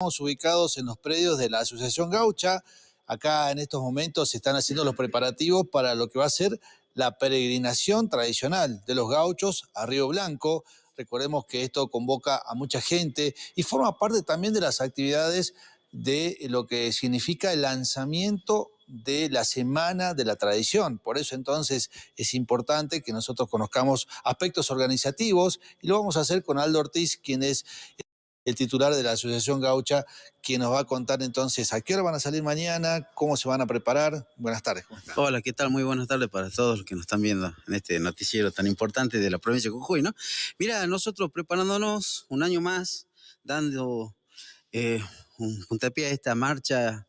Estamos ubicados en los predios de la Asociación Gaucha. Acá en estos momentos se están haciendo los preparativos para lo que va a ser la peregrinación tradicional de los gauchos a Río Blanco. Recordemos que esto convoca a mucha gente y forma parte también de las actividades de lo que significa el lanzamiento de la semana de la tradición. Por eso entonces es importante que nosotros conozcamos aspectos organizativos y lo vamos a hacer con Aldo Ortiz, quien es el titular de la Asociación Gaucha, quien nos va a contar entonces a qué hora van a salir mañana, cómo se van a preparar. Buenas tardes. Hola, ¿qué tal? Muy buenas tardes para todos los que nos están viendo en este noticiero tan importante de la provincia de Jujuy, ¿no? Mira, nosotros preparándonos un año más, dando eh, un puntapié a esta marcha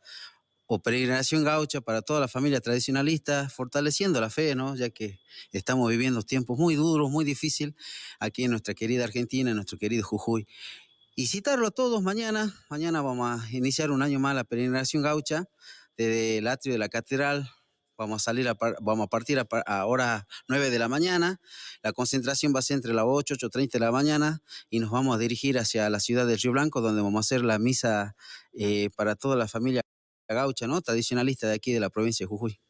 o peregrinación gaucha para toda la familia tradicionalista, fortaleciendo la fe, ¿no? ya que estamos viviendo tiempos muy duros, muy difíciles aquí en nuestra querida Argentina, en nuestro querido Jujuy y citarlo todos mañana. Mañana vamos a iniciar un año más la peregrinación gaucha desde el atrio de la catedral. Vamos a salir, vamos a partir a, hora 9 de la mañana. La concentración va a ser entre las 8, 8.30 de la mañana y nos vamos a dirigir hacia la ciudad de Río Blanco, donde vamos a hacer la misa eh, para toda la familia gaucha, ¿no? Tradicionalista de aquí de la provincia de Jujuy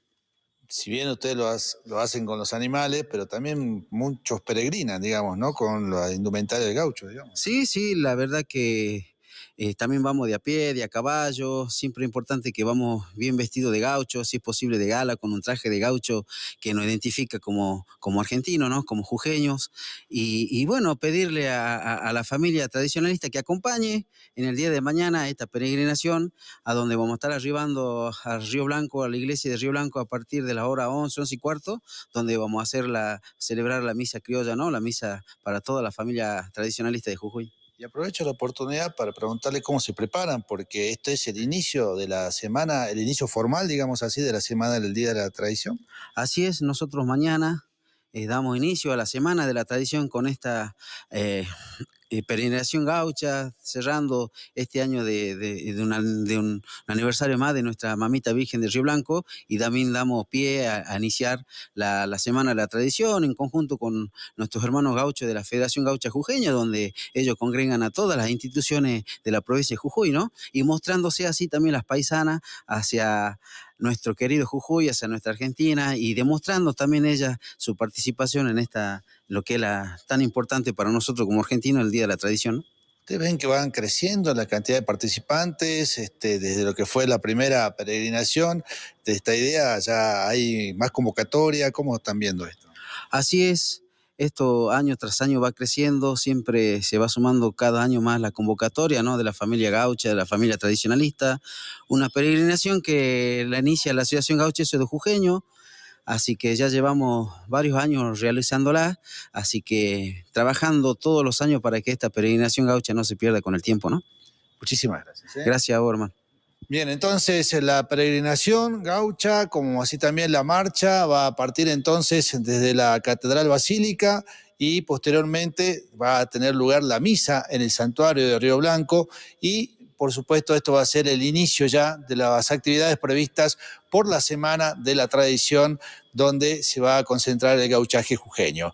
si bien ustedes lo, hacen con los animales, pero también muchos peregrinan, digamos, ¿no? Con la indumentaria del gaucho, digamos. Sí, sí, la verdad que eh, también vamos de a pie, de a caballo, siempre es importante que vamos bien vestidos de gaucho, si es posible de gala, con un traje de gaucho que nos identifica como, como argentinos, ¿no? como jujeños. Y, bueno, pedirle a, la familia tradicionalista que acompañe en el día de mañana esta peregrinación, a donde vamos a estar arribando a Río Blanco, a la iglesia de Río Blanco, a partir de la hora 11, 11 y cuarto, donde vamos a hacer celebrar la misa criolla, ¿no? la misa para toda la familia tradicionalista de Jujuy. Y aprovecho la oportunidad para preguntarle cómo se preparan, porque este es el inicio de la semana, el inicio formal, digamos así, de la semana del Día de la Tradición. Así es, nosotros mañana eh, damos inicio a la semana de la tradición con esta eh, Perineración eh, Peregrinación Gaucha, cerrando este año de, un aniversario más de nuestra mamita Virgen de Río Blanco y también damos pie a, iniciar la, la, Semana de la Tradición en conjunto con nuestros hermanos gauchos de la Federación Gaucha Jujeña, donde ellos congregan a todas las instituciones de la provincia de Jujuy, ¿no? Y mostrándose así también las paisanas hacia nuestro querido Jujuy, hacia nuestra Argentina y demostrando también ella su participación en esta, lo que es la, tan importante para nosotros como argentinos, el Día de la Tradición. Ustedes ven que van creciendo la cantidad de participantes, este, desde lo que fue la primera peregrinación, de esta idea ya hay más convocatoria, ¿cómo están viendo esto? Así es, esto año tras año va creciendo, siempre se va sumando cada año más la convocatoria ¿no? de la familia gaucha, de la familia tradicionalista, una peregrinación que la inicia la Asociación Gaucha de Jujeño, así que ya llevamos varios años realizándola, así que trabajando todos los años para que esta peregrinación gaucha no se pierda con el tiempo, ¿no? Muchísimas gracias. ¿eh? Gracias a Bien, entonces eh, la peregrinación gaucha, como así también la marcha, va a partir entonces desde la Catedral Basílica y posteriormente va a tener lugar la misa en el santuario de Río Blanco y por supuesto, esto va a ser el inicio ya de las actividades previstas por la Semana de la Tradición, donde se va a concentrar el gauchaje jujeño.